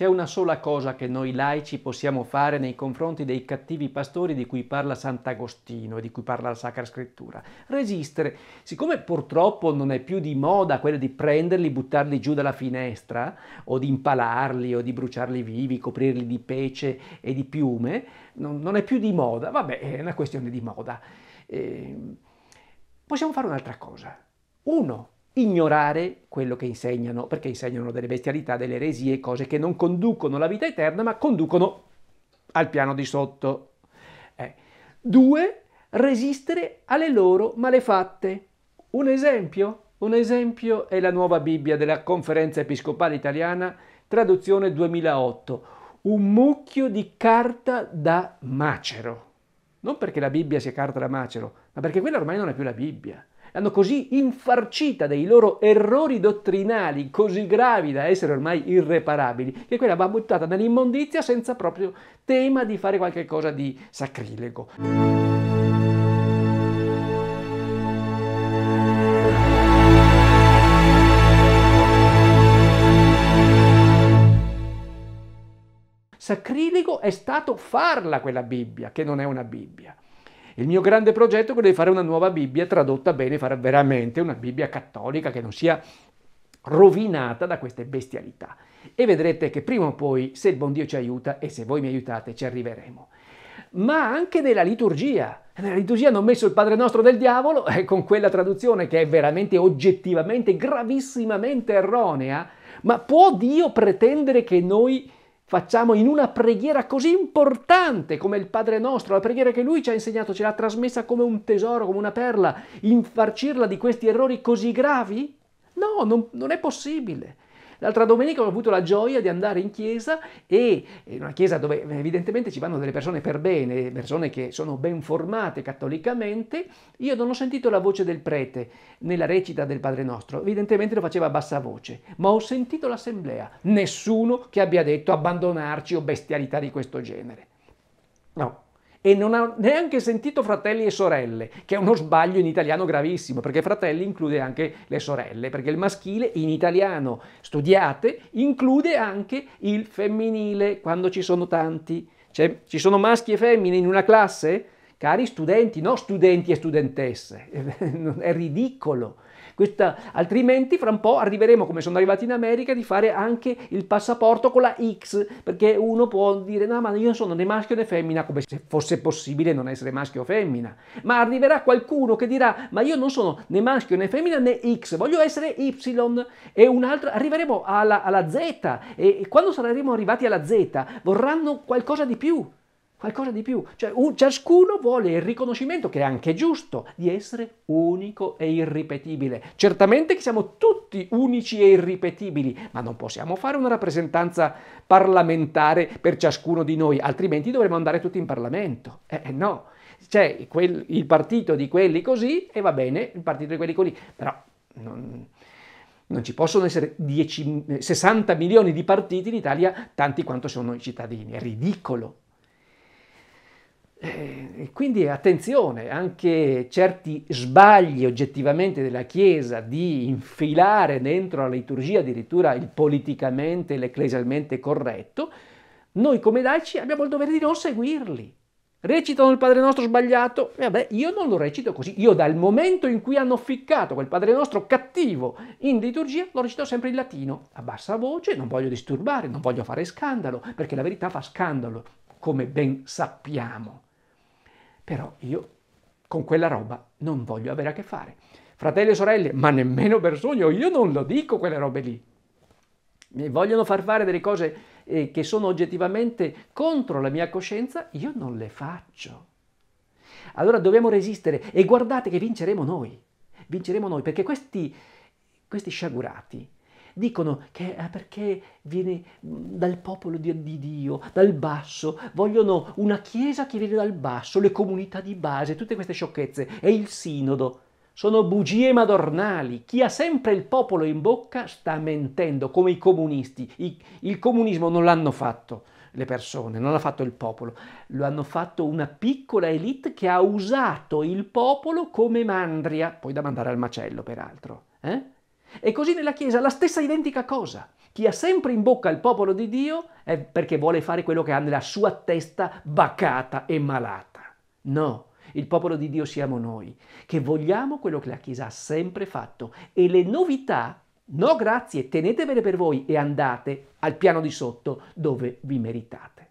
C'è una sola cosa che noi laici possiamo fare nei confronti dei cattivi pastori di cui parla Sant'Agostino e di cui parla la Sacra Scrittura. Resistere. Siccome purtroppo non è più di moda quella di prenderli, buttarli giù dalla finestra, o di impalarli, o di bruciarli vivi, coprirli di pece e di piume, non, è più di moda. Vabbè, è una questione di moda. Eh, possiamo fare un'altra cosa. Uno, ignorare quello che insegnano, perché insegnano delle bestialità, delle eresie, cose che non conducono alla vita eterna, ma conducono al piano di sotto. Eh. Due, resistere alle loro malefatte. Un esempio? Un esempio è la nuova Bibbia della Conferenza Episcopale Italiana, traduzione 2008. Un mucchio di carta da macero. Non perché la Bibbia sia carta da macero, ma perché quella ormai non è più la Bibbia l'hanno così infarcita dei loro errori dottrinali così gravi da essere ormai irreparabili, che quella va buttata nell'immondizia senza proprio tema di fare qualcosa di sacrilego. Sacrilego è stato farla quella Bibbia, che non è una Bibbia. Il mio grande progetto è quello di fare una nuova Bibbia tradotta bene, fare veramente una Bibbia cattolica che non sia rovinata da queste bestialità. E vedrete che prima o poi, se il buon Dio ci aiuta e se voi mi aiutate, ci arriveremo. Ma anche nella liturgia. Nella liturgia hanno messo il Padre nostro del diavolo e eh, con quella traduzione che è veramente oggettivamente, gravissimamente erronea. Ma può Dio pretendere che noi facciamo in una preghiera così importante come il Padre nostro, la preghiera che lui ci ha insegnato, ce l'ha trasmessa come un tesoro, come una perla, infarcirla di questi errori così gravi? No, non, non è possibile. L'altra domenica ho avuto la gioia di andare in chiesa e eh, in una chiesa dove eh, evidentemente ci vanno delle persone per bene, persone che sono ben formate cattolicamente, io non ho sentito la voce del prete nella recita del Padre Nostro, evidentemente lo faceva a bassa voce, ma ho sentito l'assemblea, nessuno che abbia detto abbandonarci o bestialità di questo genere. No, e non ha neanche sentito fratelli e sorelle, che è uno sbaglio in italiano gravissimo, perché fratelli include anche le sorelle, perché il maschile in italiano studiate include anche il femminile quando ci sono tanti. Cioè, ci sono maschi e femmine in una classe? Cari studenti, no studenti e studentesse, è ridicolo. Questa, altrimenti fra un po' arriveremo, come sono arrivati in America, di fare anche il passaporto con la X, perché uno può dire no ma io sono né maschio né femmina, come se fosse possibile non essere maschio o femmina, ma arriverà qualcuno che dirà ma io non sono né maschio né femmina né X, voglio essere Y e un altro, arriveremo alla, alla Z e, e quando saremo arrivati alla Z vorranno qualcosa di più, qualcosa di più. Cioè, un, ciascuno vuole il riconoscimento, che è anche giusto, di essere unico e irripetibile. Certamente che siamo tutti unici e irripetibili, ma non possiamo fare una rappresentanza parlamentare per ciascuno di noi, altrimenti dovremmo andare tutti in Parlamento. Eh, eh no, c'è cioè, quel, il partito di quelli così e va bene il partito di quelli così, però... Non... Non ci possono essere 10, 60 eh, milioni di partiti in Italia, tanti quanto sono i cittadini. È ridicolo. Eh, quindi attenzione, anche certi sbagli oggettivamente della Chiesa di infilare dentro la liturgia addirittura il politicamente, l'ecclesialmente corretto, noi come laici abbiamo il dovere di non seguirli. Recitano il Padre Nostro sbagliato, e vabbè, io non lo recito così. Io dal momento in cui hanno ficcato quel Padre Nostro cattivo in liturgia, lo recito sempre in latino, a bassa voce, non voglio disturbare, non voglio fare scandalo, perché la verità fa scandalo, come ben sappiamo però io con quella roba non voglio avere a che fare. Fratelli e sorelle, ma nemmeno per sogno, io non lo dico quelle robe lì. Mi vogliono far fare delle cose eh, che sono oggettivamente contro la mia coscienza, io non le faccio. Allora dobbiamo resistere e guardate che vinceremo noi, vinceremo noi, perché questi, questi sciagurati dicono che è ah, perché viene dal popolo di, di Dio, dal basso, vogliono una chiesa che viene dal basso, le comunità di base, tutte queste sciocchezze, è il sinodo. Sono bugie madornali. Chi ha sempre il popolo in bocca sta mentendo, come i comunisti. I, il comunismo non l'hanno fatto le persone, non l'ha fatto il popolo, lo hanno fatto una piccola elite che ha usato il popolo come mandria, poi da mandare al macello peraltro. Eh? E così nella Chiesa la stessa identica cosa. Chi ha sempre in bocca il popolo di Dio è perché vuole fare quello che ha nella sua testa bacata e malata. No, il popolo di Dio siamo noi, che vogliamo quello che la Chiesa ha sempre fatto e le novità, no grazie, tenetevele per voi e andate al piano di sotto dove vi meritate.